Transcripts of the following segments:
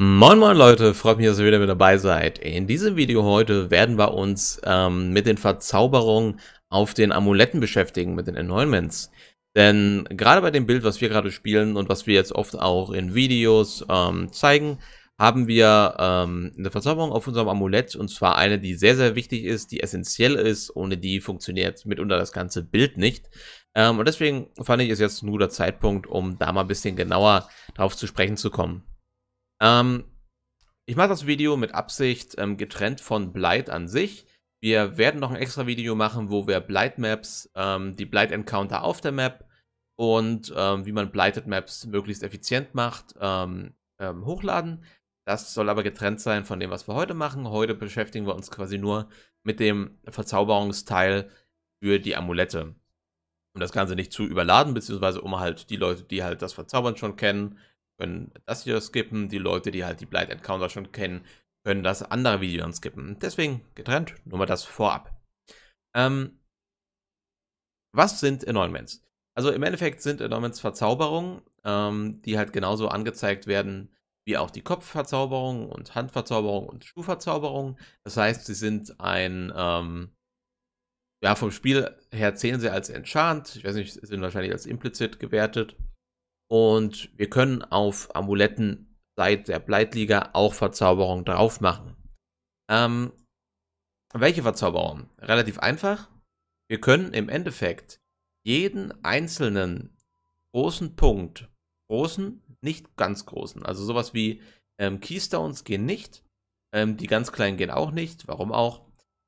Moin moin Leute, freut mich, dass ihr wieder mit dabei seid. In diesem Video heute werden wir uns ähm, mit den Verzauberungen auf den Amuletten beschäftigen, mit den Annoyments. Denn gerade bei dem Bild, was wir gerade spielen und was wir jetzt oft auch in Videos ähm, zeigen, haben wir ähm, eine Verzauberung auf unserem Amulett und zwar eine, die sehr, sehr wichtig ist, die essentiell ist. Ohne die funktioniert mitunter das ganze Bild nicht. Ähm, und deswegen fand ich es jetzt ein guter Zeitpunkt, um da mal ein bisschen genauer drauf zu sprechen zu kommen. Ähm, ich mache das Video mit Absicht ähm, getrennt von Blight an sich. Wir werden noch ein extra Video machen, wo wir Blight Maps, ähm, die Blight Encounter auf der Map und ähm, wie man Blighted Maps möglichst effizient macht, ähm, ähm, hochladen. Das soll aber getrennt sein von dem, was wir heute machen. Heute beschäftigen wir uns quasi nur mit dem Verzauberungsteil für die Amulette um das Ganze nicht zu überladen, beziehungsweise um halt die Leute, die halt das Verzaubern schon kennen, können das hier skippen. Die Leute, die halt die Blight Encounter schon kennen, können das andere Video dann skippen. Deswegen getrennt, nur mal das vorab. Ähm, was sind Anointments? Also im Endeffekt sind Anointments Verzauberungen, ähm, die halt genauso angezeigt werden wie auch die Kopfverzauberung und Handverzauberung und Schuhverzauberung. Das heißt, sie sind ein, ähm, ja, vom Spiel her zählen sie als Enchant. Ich weiß nicht, sind wahrscheinlich als implizit gewertet. Und wir können auf Amuletten seit der Bleitliga auch Verzauberung drauf machen. Ähm, welche Verzauberung? Relativ einfach. Wir können im Endeffekt jeden einzelnen großen Punkt, großen, nicht ganz großen, also sowas wie ähm, Keystones gehen nicht, ähm, die ganz kleinen gehen auch nicht, warum auch,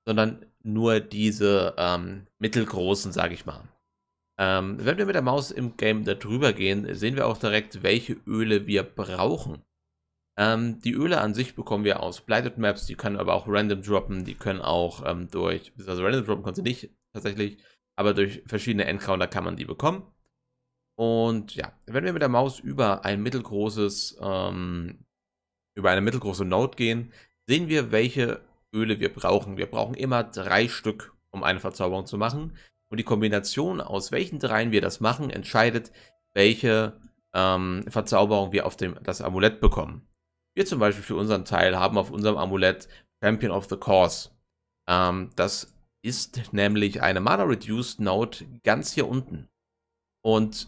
sondern nur diese ähm, mittelgroßen, sage ich mal. Ähm, wenn wir mit der Maus im Game darüber gehen, sehen wir auch direkt, welche Öle wir brauchen. Ähm, die Öle an sich bekommen wir aus Blighted Maps, die können aber auch random droppen, die können auch ähm, durch, also random droppen können sie nicht tatsächlich, aber durch verschiedene Encounter kann man die bekommen. Und ja, wenn wir mit der Maus über ein mittelgroßes, ähm, über eine mittelgroße Node gehen, sehen wir, welche Öle wir brauchen. Wir brauchen immer drei Stück, um eine Verzauberung zu machen. Und die Kombination aus welchen dreien wir das machen, entscheidet, welche ähm, Verzauberung wir auf dem, das Amulett bekommen. Wir zum Beispiel für unseren Teil haben auf unserem Amulett Champion of the Cause. Ähm, das ist nämlich eine Mana Reduced Note ganz hier unten. Und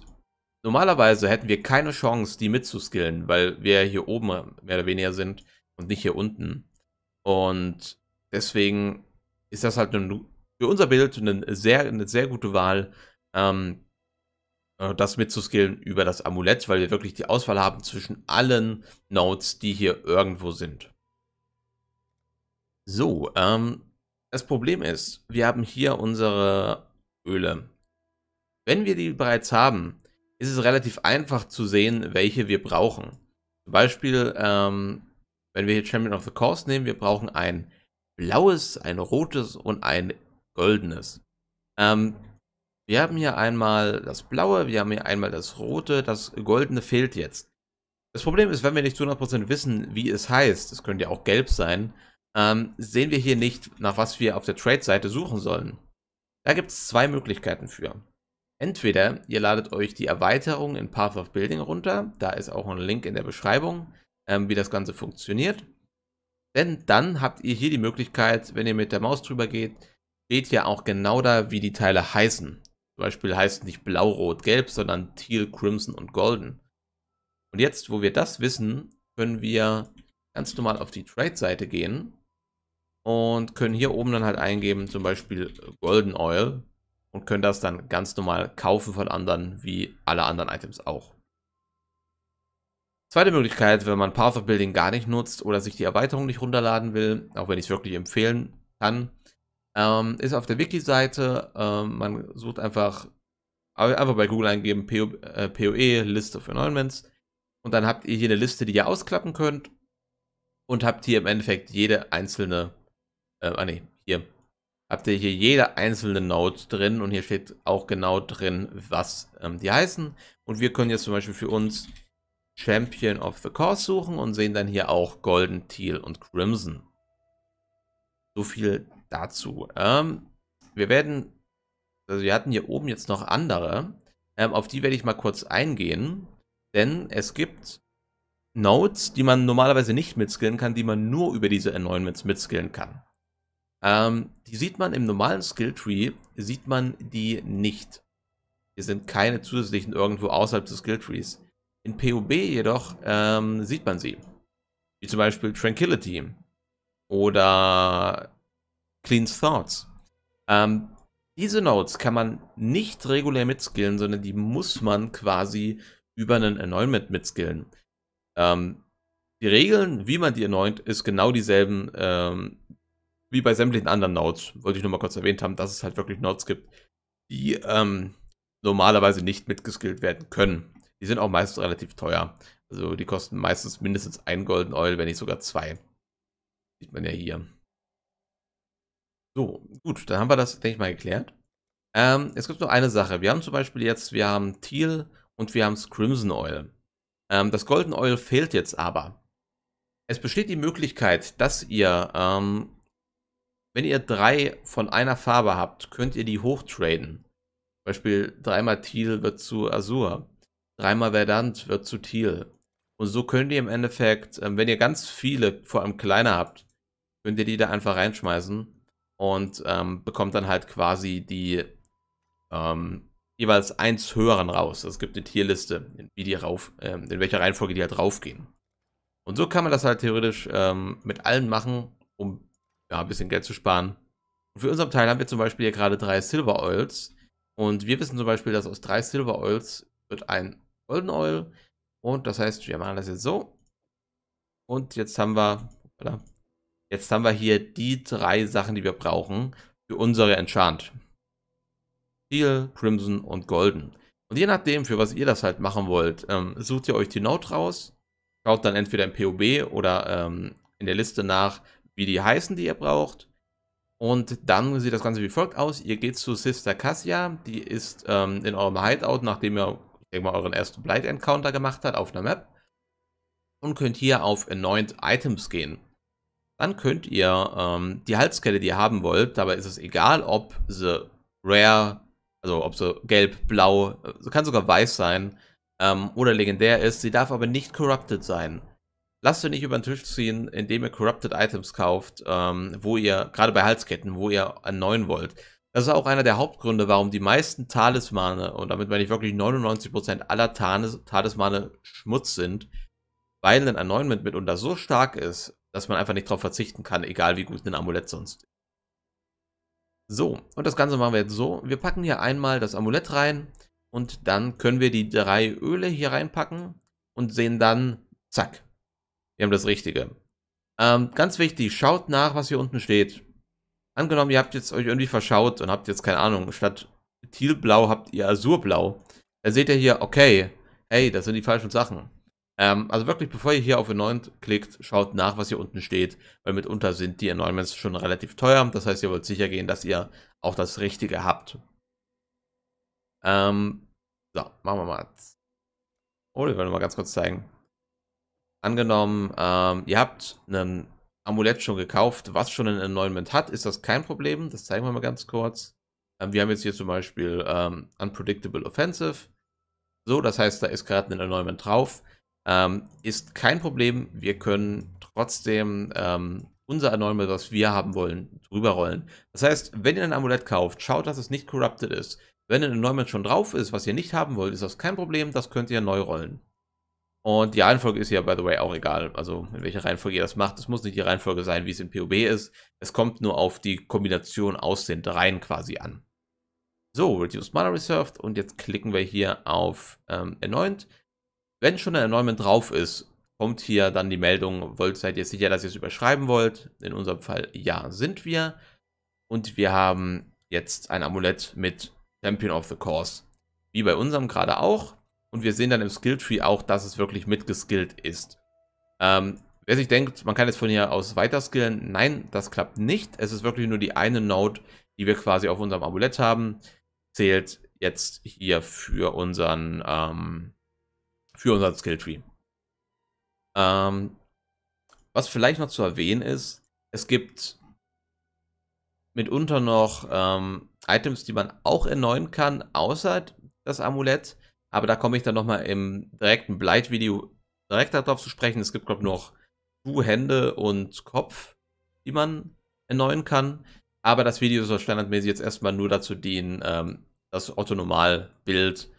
normalerweise hätten wir keine Chance, die mitzuskillen, weil wir hier oben mehr oder weniger sind und nicht hier unten. Und deswegen ist das halt eine für unser Bild eine sehr, eine sehr gute Wahl, ähm, äh, das mitzuskillen über das Amulett, weil wir wirklich die Auswahl haben zwischen allen Nodes, die hier irgendwo sind. So, ähm, das Problem ist, wir haben hier unsere Öle. Wenn wir die bereits haben, ist es relativ einfach zu sehen, welche wir brauchen. Zum Beispiel, ähm, wenn wir hier Champion of the Course nehmen, wir brauchen ein blaues, ein rotes und ein Goldenes. Ähm, wir haben hier einmal das Blaue, wir haben hier einmal das Rote, das Goldene fehlt jetzt. Das Problem ist, wenn wir nicht zu 100% wissen, wie es heißt, es könnte ja auch gelb sein, ähm, sehen wir hier nicht, nach was wir auf der Trade-Seite suchen sollen. Da gibt es zwei Möglichkeiten für. Entweder ihr ladet euch die Erweiterung in Path of Building runter, da ist auch ein Link in der Beschreibung, ähm, wie das Ganze funktioniert. Denn dann habt ihr hier die Möglichkeit, wenn ihr mit der Maus drüber geht, steht ja auch genau da, wie die Teile heißen. Zum Beispiel heißt nicht blau, rot, gelb, sondern teal, crimson und golden. Und jetzt, wo wir das wissen, können wir ganz normal auf die Trade-Seite gehen und können hier oben dann halt eingeben, zum Beispiel Golden Oil und können das dann ganz normal kaufen von anderen, wie alle anderen Items auch. Zweite Möglichkeit, wenn man Path of Building gar nicht nutzt oder sich die Erweiterung nicht runterladen will, auch wenn ich es wirklich empfehlen kann, ähm, ist auf der Wiki-Seite. Ähm, man sucht einfach, einfach bei Google eingeben, PO, äh, POE, Liste of Annulments. Und dann habt ihr hier eine Liste, die ihr ausklappen könnt. Und habt hier im Endeffekt jede einzelne, äh, ah nee, hier, habt ihr hier jede einzelne Node drin und hier steht auch genau drin, was ähm, die heißen. Und wir können jetzt zum Beispiel für uns Champion of the Course suchen und sehen dann hier auch Golden, Teal und Crimson. So viel dazu. Ähm, wir werden, also wir hatten hier oben jetzt noch andere, ähm, auf die werde ich mal kurz eingehen, denn es gibt Nodes, die man normalerweise nicht mitskillen kann, die man nur über diese Anointments mitskillen kann. Ähm, die sieht man im normalen Skilltree, sieht man die nicht. Hier sind keine zusätzlichen irgendwo außerhalb des Skilltrees. In POB jedoch ähm, sieht man sie. Wie zum Beispiel Tranquility oder Clean Thoughts. Ähm, diese Notes kann man nicht regulär mitskillen, sondern die muss man quasi über einen Anointment mitskillen. Ähm, die Regeln, wie man die anoint, ist genau dieselben ähm, wie bei sämtlichen anderen Notes. Wollte ich nur mal kurz erwähnt haben, dass es halt wirklich Notes gibt, die ähm, normalerweise nicht mitgeskillt werden können. Die sind auch meistens relativ teuer. Also die kosten meistens mindestens ein Golden Oil, wenn nicht sogar zwei. Sieht man ja hier. So, gut, dann haben wir das, denke ich mal, geklärt. Ähm, es gibt noch eine Sache. Wir haben zum Beispiel jetzt, wir haben Teal und wir haben Crimson Oil. Ähm, das Golden Oil fehlt jetzt aber. Es besteht die Möglichkeit, dass ihr, ähm, wenn ihr drei von einer Farbe habt, könnt ihr die hochtraden. Zum Beispiel dreimal Teal wird zu Azur, dreimal Verdant wird zu Teal. Und so könnt ihr im Endeffekt, ähm, wenn ihr ganz viele, vor allem kleine habt, könnt ihr die da einfach reinschmeißen und ähm, bekommt dann halt quasi die ähm, jeweils eins höheren raus. Also es gibt eine Tierliste, wie die rauf, ähm, in welcher Reihenfolge die halt raufgehen. Und so kann man das halt theoretisch ähm, mit allen machen, um ja, ein bisschen Geld zu sparen. Und für unseren Teil haben wir zum Beispiel hier gerade drei Silver Oils. Und wir wissen zum Beispiel, dass aus drei Silver Oils wird ein Golden Oil. Und das heißt, wir machen das jetzt so. Und jetzt haben wir, Jetzt haben wir hier die drei Sachen, die wir brauchen für unsere Enchant. Steel, Crimson und Golden. Und je nachdem, für was ihr das halt machen wollt, ähm, sucht ihr euch die Note raus, schaut dann entweder im POB oder ähm, in der Liste nach, wie die heißen, die ihr braucht. Und dann sieht das Ganze wie folgt aus. Ihr geht zu Sister Cassia, die ist ähm, in eurem Hideout, nachdem ihr, ich euren ersten Blight Encounter gemacht habt auf einer Map. Und könnt hier auf Anoint Items gehen dann könnt ihr ähm, die Halskette, die ihr haben wollt, dabei ist es egal, ob sie rare, also ob sie gelb, blau, äh, kann sogar weiß sein ähm, oder legendär ist, sie darf aber nicht corrupted sein. Lasst ihr nicht über den Tisch ziehen, indem ihr corrupted Items kauft, ähm, wo ihr, gerade bei Halsketten, wo ihr erneuern wollt. Das ist auch einer der Hauptgründe, warum die meisten Talismane, und damit meine ich wirklich 99% aller Talismane Schmutz sind, weil ein Anointment mitunter so stark ist, dass man einfach nicht darauf verzichten kann, egal wie gut ein Amulett sonst ist. So, und das Ganze machen wir jetzt so. Wir packen hier einmal das Amulett rein und dann können wir die drei Öle hier reinpacken und sehen dann, zack, wir haben das Richtige. Ähm, ganz wichtig, schaut nach, was hier unten steht. Angenommen, ihr habt jetzt euch irgendwie verschaut und habt jetzt, keine Ahnung, statt Thielblau habt ihr Azurblau. Dann seht ihr hier, okay, hey, das sind die falschen Sachen. Ähm, also wirklich, bevor ihr hier auf Anoint e klickt, schaut nach, was hier unten steht, weil mitunter sind die e Anointments schon relativ teuer. Das heißt, ihr wollt sicher gehen, dass ihr auch das Richtige habt. Ähm, so, machen wir mal. Oh, wir wollen mal ganz kurz zeigen. Angenommen, ähm, ihr habt einen Amulett schon gekauft, was schon ein e Anointment hat, ist das kein Problem. Das zeigen wir mal ganz kurz. Ähm, wir haben jetzt hier zum Beispiel ähm, Unpredictable Offensive. So, das heißt, da ist gerade ein Anointment drauf. Ähm, ist kein Problem. Wir können trotzdem ähm, unser Anomal, was wir haben wollen, drüber rollen. Das heißt, wenn ihr ein Amulett kauft, schaut, dass es nicht corrupted ist. Wenn ein Anomal schon drauf ist, was ihr nicht haben wollt, ist das kein Problem. Das könnt ihr neu rollen. Und die Reihenfolge ist ja, by the way, auch egal. Also, in welcher Reihenfolge ihr das macht. Es muss nicht die Reihenfolge sein, wie es in POB ist. Es kommt nur auf die Kombination aus den dreien quasi an. So, Reduced Mana Reserved. Und jetzt klicken wir hier auf ähm, Anoint. Wenn schon ein Annoyment drauf ist, kommt hier dann die Meldung, wollt seid ihr sicher, dass ihr es überschreiben wollt? In unserem Fall ja, sind wir. Und wir haben jetzt ein Amulett mit Champion of the Course. Wie bei unserem gerade auch. Und wir sehen dann im Skilltree auch, dass es wirklich mitgeskillt ist. Ähm, wer sich denkt, man kann jetzt von hier aus weiter skillen, nein, das klappt nicht. Es ist wirklich nur die eine Note, die wir quasi auf unserem Amulett haben, zählt jetzt hier für unseren ähm, für unseren Skilltree. Ähm, was vielleicht noch zu erwähnen ist, es gibt mitunter noch ähm, Items, die man auch erneuern kann, außer das Amulett. Aber da komme ich dann nochmal im direkten Blight-Video direkt darauf zu sprechen. Es gibt, glaube ich, noch Du, Hände und Kopf, die man erneuern kann. Aber das Video soll standardmäßig jetzt erstmal nur dazu dienen, ähm, das Autonormal-Bild zu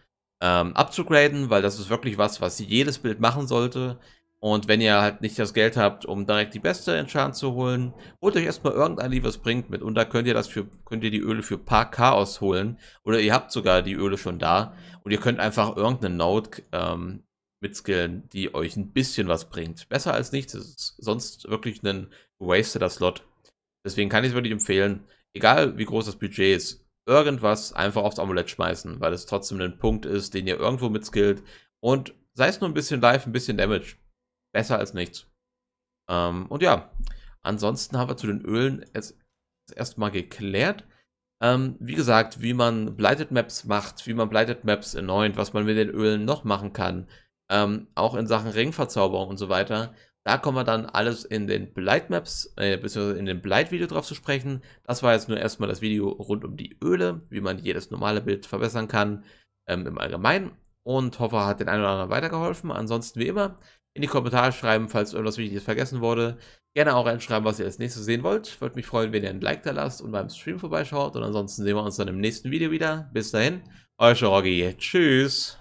ähm, abzugraden, weil das ist wirklich was, was jedes Bild machen sollte. Und wenn ihr halt nicht das Geld habt, um direkt die beste Enchant zu holen, holt euch erstmal irgendein, die was bringt mit. Und da könnt ihr das für, könnt ihr die Öle für paar Chaos holen. Oder ihr habt sogar die Öle schon da. Und ihr könnt einfach irgendeine Note ähm, mitskillen, die euch ein bisschen was bringt. Besser als nichts. Das ist sonst wirklich ein gewasteder Slot. Deswegen kann ich es wirklich empfehlen. Egal wie groß das Budget ist, irgendwas einfach aufs Amulett schmeißen, weil es trotzdem ein Punkt ist, den ihr irgendwo mitskillt. Und sei es nur ein bisschen Life, ein bisschen Damage. Besser als nichts. Ähm, und ja, ansonsten haben wir zu den Ölen es erstmal geklärt. Ähm, wie gesagt, wie man Blighted Maps macht, wie man Blighted Maps erneut, was man mit den Ölen noch machen kann. Ähm, auch in Sachen Ringverzauberung und so weiter. Da kommen wir dann alles in den Blight Maps, äh, beziehungsweise in dem Blight Video drauf zu sprechen. Das war jetzt nur erstmal das Video rund um die Öle, wie man jedes normale Bild verbessern kann ähm, im Allgemeinen. Und hoffe, hat den einen oder anderen weitergeholfen. Ansonsten wie immer, in die Kommentare schreiben, falls irgendwas Wichtiges vergessen wurde. Gerne auch reinschreiben, was ihr als nächstes sehen wollt. Würde mich freuen, wenn ihr ein Like da lasst und beim Stream vorbeischaut. Und ansonsten sehen wir uns dann im nächsten Video wieder. Bis dahin, euer Rogi. Tschüss.